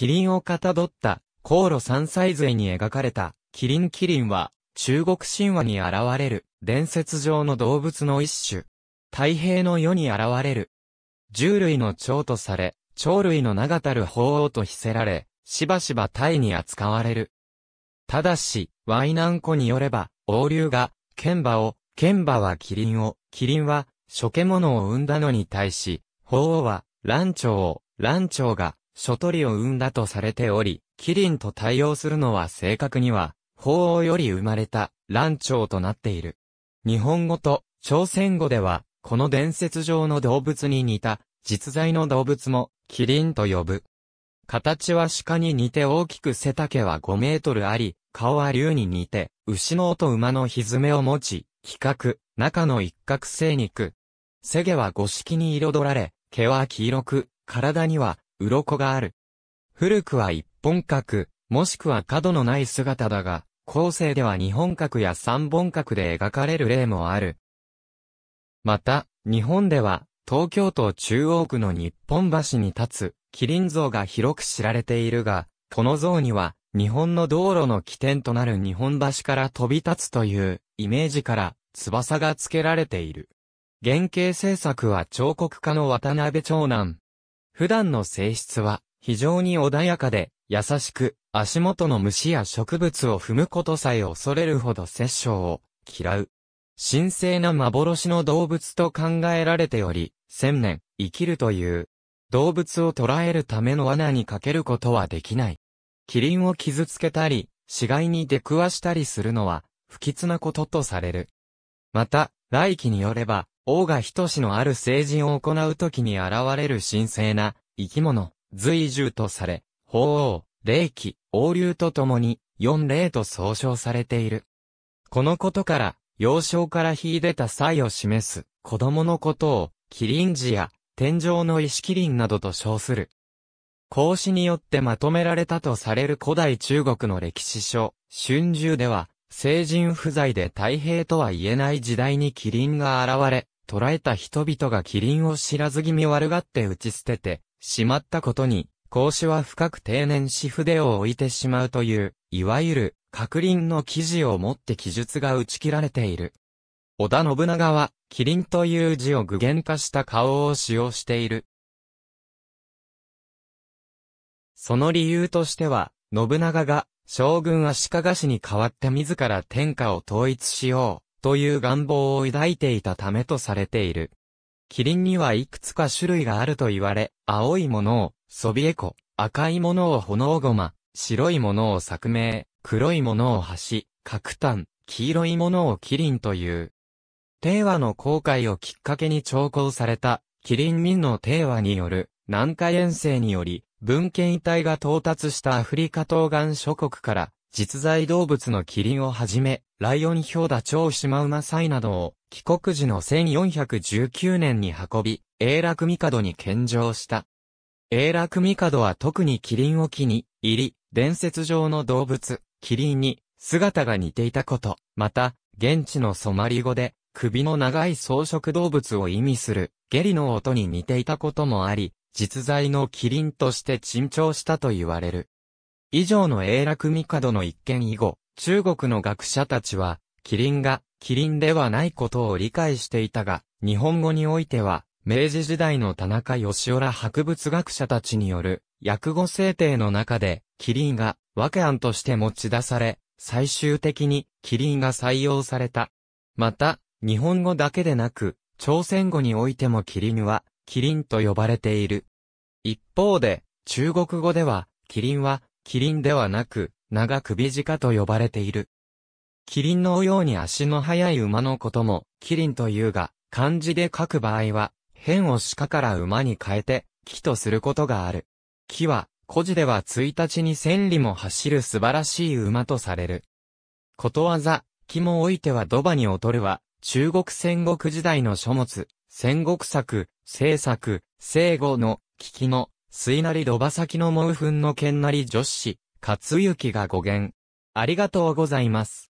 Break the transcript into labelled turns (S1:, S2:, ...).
S1: キリンをかたどった、航路三彩図に描かれた、キリンキリンは、中国神話に現れる、伝説上の動物の一種。太平の世に現れる。獣類の長とされ、鳥類の名がたる鳳凰と非せられ、しばしばイに扱われる。ただし、ワイナンコによれば、王龍が、剣馬を、剣馬は麒麟を、麒麟は、諸獣を生んだのに対し、鳳凰は、乱鳥を、乱鳥が、諸鳥を生んだとされており、キリンと対応するのは正確には、法王より生まれた、乱鳥となっている。日本語と朝鮮語では、この伝説上の動物に似た、実在の動物も、キリンと呼ぶ。形は鹿に似て大きく背丈は5メートルあり、顔は竜に似て、牛の尾と馬のひずめを持ち、規格、中の一角生肉。背毛は五色に彩られ、毛は黄色く、体には鱗がある。古くは一本角、もしくは角のない姿だが、後世では二本角や三本角で描かれる例もある。また、日本では、東京都中央区の日本橋に立つ、麒麟像が広く知られているが、この像には、日本の道路の起点となる日本橋から飛び立つというイメージから翼が付けられている。原型制作は彫刻家の渡辺長男、普段の性質は、非常に穏やかで、優しく、足元の虫や植物を踏むことさえ恐れるほど殺生を嫌う。神聖な幻の動物と考えられており、千年生きるという。動物を捕らえるための罠にかけることはできない。キリンを傷つけたり、死骸に出くわしたりするのは、不吉なこととされる。また、来期によれば、王が人志のある成人を行うときに現れる神聖な生き物、随獣とされ、法王、霊気、王流とともに、四霊と総称されている。このことから、幼少から秀でた才を示す子供のことを、麒麟児や天上の石麒麟などと称する。孔子によってまとめられたとされる古代中国の歴史書、春秋では、成人不在で太平とは言えない時代に麒麟が現れ、捕らえた人々が麒麟を知らず気味悪がって打ち捨てて、しまったことに、孔子は深く定年し筆を置いてしまうという、いわゆる、格林の記事をもって記述が打ち切られている。織田信長は、麒麟という字を具現化した顔を使用している。その理由としては、信長が将軍足利氏に代わって自ら天下を統一しようという願望を抱いていたためとされている。キリンにはいくつか種類があると言われ、青いものを、ソビエコ、赤いものを炎ごま、白いものを作名、黒いものを橋、角炭、黄色いものをキリンという。帝和の航海をきっかけに調校された、キリン民の帝和による、南下遠征により、文献遺体が到達したアフリカ東岸諸国から、実在動物のキリンをはじめ、ライオンヒョウダチョウシマウマサイなどを、帰国時の1419年に運び、永楽帝に献上した。永楽帝は特にキリンを機に、入り、伝説上の動物、キリンに、姿が似ていたこと、また、現地のソマリ語で、首の長い草食動物を意味する、ゲリの音に似ていたこともあり、実在の麒麟として珍重したと言われる。以上の永楽帝の一件以後、中国の学者たちは、麒麟が麒麟ではないことを理解していたが、日本語においては、明治時代の田中義雄ら博物学者たちによる、訳語制定の中で、キリンが和案として持ち出され、最終的にキリンが採用された。また、日本語だけでなく、朝鮮語においてもキリンは、キリンと呼ばれている。一方で、中国語では、キリンは、キリンではなく、長首鹿と呼ばれている。キリンのように足の速い馬のことも、キリンというが、漢字で書く場合は、変を鹿から馬に変えて、木とすることがある。木は、古事では1日に千里も走る素晴らしい馬とされる。ことわざ、木もおいては土場に劣るは、中国戦国時代の書物、戦国作、政作、生後の、聞きの、水なり土場先の毛粉の剣なり女子、勝幸が語源。ありがとうございます。